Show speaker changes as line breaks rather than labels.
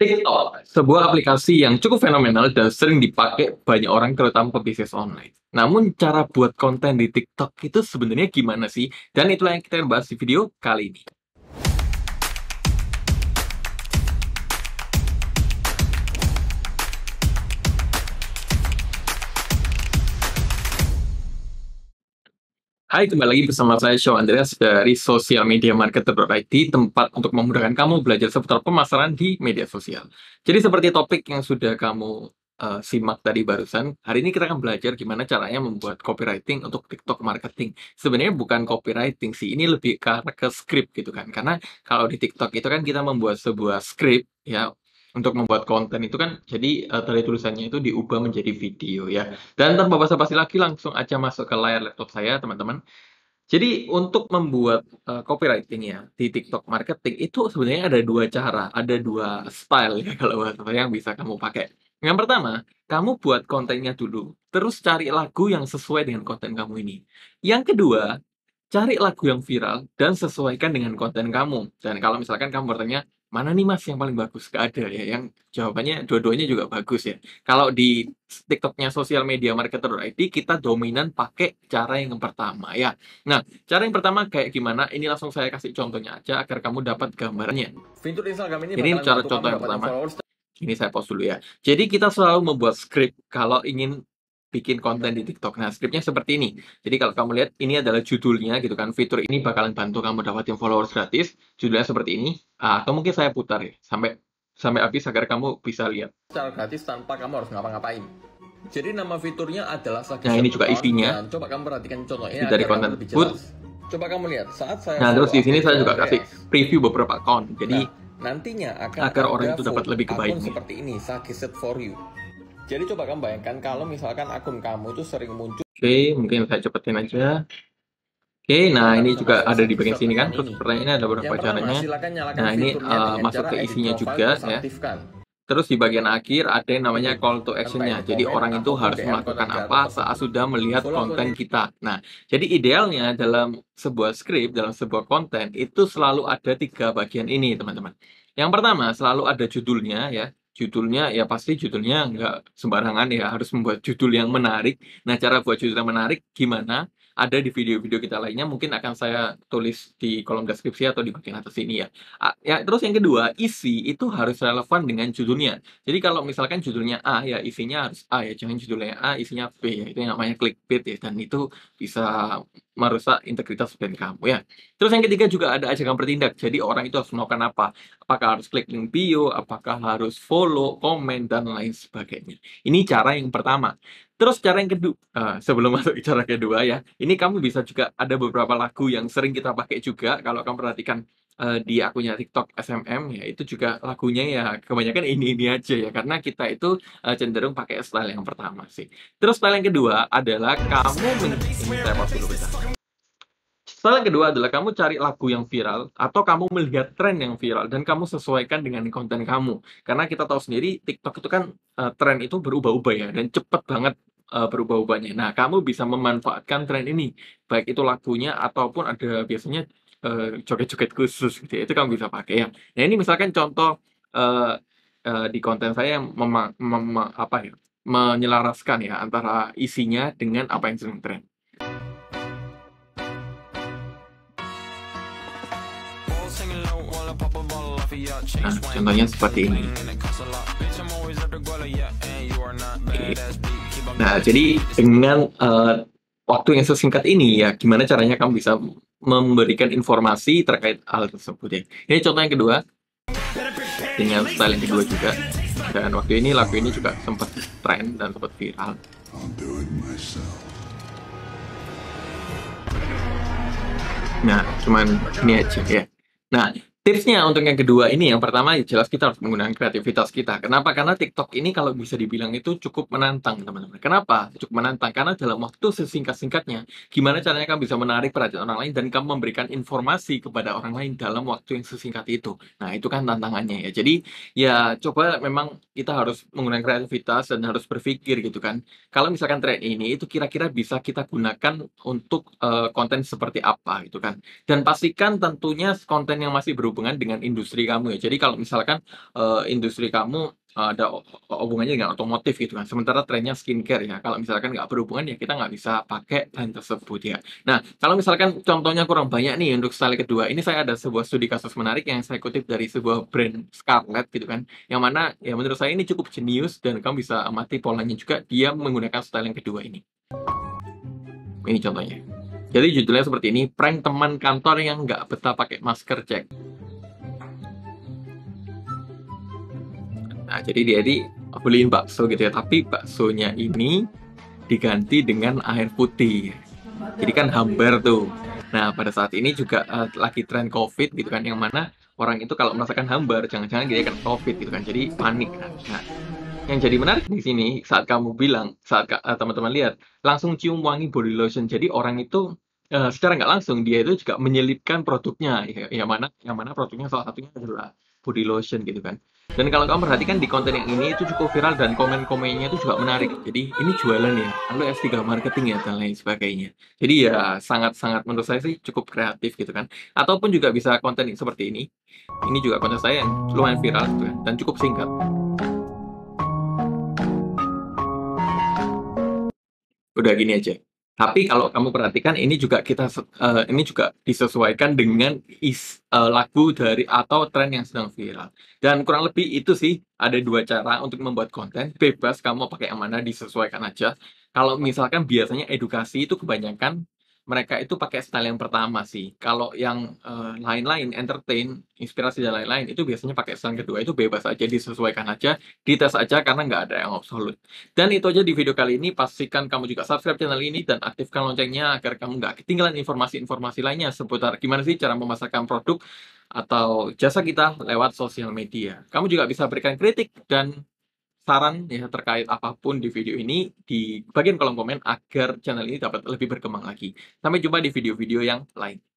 TikTok, sebuah aplikasi yang cukup fenomenal dan sering dipakai banyak orang terutama pebisnis online. Namun cara buat konten di TikTok itu sebenarnya gimana sih? Dan itulah yang kita bahas di video kali ini. Hai, kembali lagi bersama saya Show Andreas dari Social Media Marketer.it, tempat untuk memudahkan kamu belajar seputar pemasaran di media sosial. Jadi seperti topik yang sudah kamu uh, simak tadi barusan, hari ini kita akan belajar gimana caranya membuat copywriting untuk TikTok marketing. Sebenarnya bukan copywriting sih, ini lebih ke, ke script gitu kan. Karena kalau di TikTok itu kan kita membuat sebuah script ya untuk membuat konten itu kan jadi uh, eh, tadi tulisannya itu diubah menjadi video ya. Dan tanpa basa-basi lagi langsung aja masuk ke layar laptop saya teman-teman. Jadi untuk membuat uh, eh, copywriting ya di TikTok marketing itu sebenarnya ada dua cara, ada dua style ya kalau bahasa yang bisa kamu pakai. Yang pertama, kamu buat kontennya dulu, terus cari lagu yang sesuai dengan konten kamu ini. Yang kedua, cari lagu yang viral dan sesuaikan dengan konten kamu. Dan kalau misalkan kamu bertanya, "Mana nih Mas yang paling bagus?" Gak ada ya, yang jawabannya dua-duanya juga bagus ya. Kalau di TikToknya Sosial Media Marketer ID, kita dominan pakai cara yang pertama ya. Nah, cara yang pertama kayak gimana? Ini langsung saya kasih contohnya aja agar kamu dapat gambarnya. Fitur Instagram ini Ini cara contoh yang pertama. Ini saya post dulu ya. Jadi kita selalu membuat script kalau ingin bikin konten di TikTok. Nah, scriptnya seperti ini. Jadi kalau kamu lihat, ini adalah judulnya gitu kan. Fitur ini bakalan bantu kamu dapatin followers gratis. Judulnya seperti ini. Ah, atau mungkin saya putar ya, sampai sampai habis agar kamu bisa lihat. Secara gratis tanpa kamu harus ngapa-ngapain. Jadi nama fiturnya adalah sakit. Nah, ini juga isinya. Nah, coba kamu perhatikan contohnya dari konten tersebut. Coba kamu lihat saat saya Nah, terus di sini saya juga kasih preview beberapa account. Jadi nah, nantinya akan agar orang itu dapat lebih kebaikan Seperti ini, sakit set for you. Jadi coba kamu bayangkan kalau misalkan akun kamu itu sering muncul. Oke, okay, mungkin saya cepetin aja. Oke, okay, iya, nah ini juga ada di bagian sini kan. Terus ini ada beberapa caranya. Nah ini uh, masuk ke isinya juga ya. Terus di bagian akhir ada yang namanya call to action-nya. Jadi orang itu harus melakukan apa saat sudah melihat konten kita. Nah, jadi idealnya dalam sebuah script, dalam sebuah konten itu selalu ada tiga bagian ini, teman-teman. Yang pertama selalu ada judulnya ya judulnya ya pasti judulnya nggak sembarangan ya harus membuat judul yang menarik. Nah, cara buat judul yang menarik gimana? ada di video-video kita lainnya mungkin akan saya tulis di kolom deskripsi atau di bagian atas ini ya. ya terus yang kedua, isi itu harus relevan dengan judulnya. Jadi kalau misalkan judulnya A ya isinya harus A ya, jangan judulnya A isinya B ya. Itu yang namanya clickbait ya dan itu bisa merusak integritas brand kamu ya. Terus yang ketiga juga ada ajakan bertindak. Jadi orang itu harus melakukan apa? Apakah harus klik link bio, apakah harus follow, komen dan lain sebagainya. Ini cara yang pertama. Terus cara yang kedua, uh, sebelum masuk ke cara kedua ya, ini kamu bisa juga ada beberapa lagu yang sering kita pakai juga. Kalau kamu perhatikan uh, di akunnya TikTok SMM ya, itu juga lagunya ya kebanyakan ini-ini aja ya, karena kita itu uh, cenderung pakai style yang pertama sih. Terus style yang kedua adalah kamu ini dulu Style yang kedua adalah kamu cari lagu yang viral atau kamu melihat tren yang viral dan kamu sesuaikan dengan konten kamu. Karena kita tahu sendiri TikTok itu kan uh, tren itu berubah-ubah ya dan cepet banget uh, berubah-ubahnya. Nah, kamu bisa memanfaatkan tren ini, baik itu lagunya ataupun ada biasanya uh, joget-joget khusus gitu. Ya, itu kamu bisa pakai ya. Nah, ini misalkan contoh uh, uh, di konten saya yang mema- mema- apa ya? menyelaraskan ya antara isinya dengan apa yang sedang tren. Nah, contohnya seperti ini. Nah, okay. Nah, jadi dengan uh, waktu yang sesingkat ini ya, gimana caranya kamu bisa memberikan informasi terkait hal tersebut ya. Ini contoh yang kedua, dengan style yang kedua juga. Dan waktu ini lagu ini juga sempat tren dan sempat viral. Nah, cuman ini aja ya. Nah, Tipsnya untuk yang kedua ini, yang pertama ya jelas kita harus menggunakan kreativitas kita. Kenapa? Karena TikTok ini kalau bisa dibilang itu cukup menantang, teman-teman. Kenapa? Cukup menantang karena dalam waktu sesingkat-singkatnya, gimana caranya kamu bisa menarik perhatian orang lain dan kamu memberikan informasi kepada orang lain dalam waktu yang sesingkat itu. Nah, itu kan tantangannya ya. Jadi, ya coba memang kita harus menggunakan kreativitas dan harus berpikir gitu kan. Kalau misalkan tren ini itu kira-kira bisa kita gunakan untuk uh, konten seperti apa gitu kan. Dan pastikan tentunya konten yang masih berubah berhubungan dengan industri kamu ya. Jadi kalau misalkan uh, industri kamu uh, ada hubungannya dengan otomotif gitu kan. Sementara trennya skincare ya. Kalau misalkan nggak berhubungan ya kita nggak bisa pakai bahan tersebut ya. Nah, kalau misalkan contohnya kurang banyak nih untuk style kedua, ini saya ada sebuah studi kasus menarik yang saya kutip dari sebuah brand Scarlett gitu kan. Yang mana ya menurut saya ini cukup jenius dan kamu bisa amati polanya juga dia menggunakan style yang kedua ini. Ini contohnya. Jadi judulnya seperti ini, prank teman kantor yang nggak betah pakai masker cek. Nah, jadi dia di beliin bakso gitu ya, tapi baksonya ini diganti dengan air putih. Jadi kan hambar tuh. Nah, pada saat ini juga uh, lagi tren COVID gitu kan, yang mana orang itu kalau merasakan hambar, jangan-jangan dia akan COVID gitu kan, jadi panik kan. Nah, yang jadi menarik di sini saat kamu bilang, saat teman eh, teman-teman lihat, langsung cium wangi body lotion. Jadi orang itu uh, secara nggak langsung dia itu juga menyelipkan produknya, ya, yang mana yang mana produknya salah satunya adalah body lotion gitu kan dan kalau kamu perhatikan di konten yang ini itu cukup viral dan komen-komennya itu juga menarik jadi ini jualan ya lalu S3 marketing ya dan lain sebagainya jadi ya sangat-sangat menurut saya sih cukup kreatif gitu kan ataupun juga bisa konten seperti ini ini juga konten saya yang lumayan viral gitu kan dan cukup singkat udah gini aja tapi kalau kamu perhatikan ini juga kita uh, ini juga disesuaikan dengan is, uh, lagu dari atau tren yang sedang viral. Dan kurang lebih itu sih ada dua cara untuk membuat konten. Bebas kamu pakai yang mana disesuaikan aja. Kalau misalkan biasanya edukasi itu kebanyakan mereka itu pakai style yang pertama sih. Kalau yang eh, lain-lain, uh, entertain, inspirasi dan lain-lain, itu biasanya pakai style kedua. Itu bebas aja, disesuaikan aja, dites aja, karena nggak ada yang absolut. Dan itu aja di video kali ini. Pastikan kamu juga subscribe channel ini dan aktifkan loncengnya agar kamu nggak ketinggalan informasi-informasi lainnya seputar gimana sih cara memasarkan produk atau jasa kita lewat sosial media. Kamu juga bisa berikan kritik dan saran ya terkait apapun di video ini di bagian kolom komen agar channel ini dapat lebih berkembang lagi. Sampai jumpa di video-video yang lain.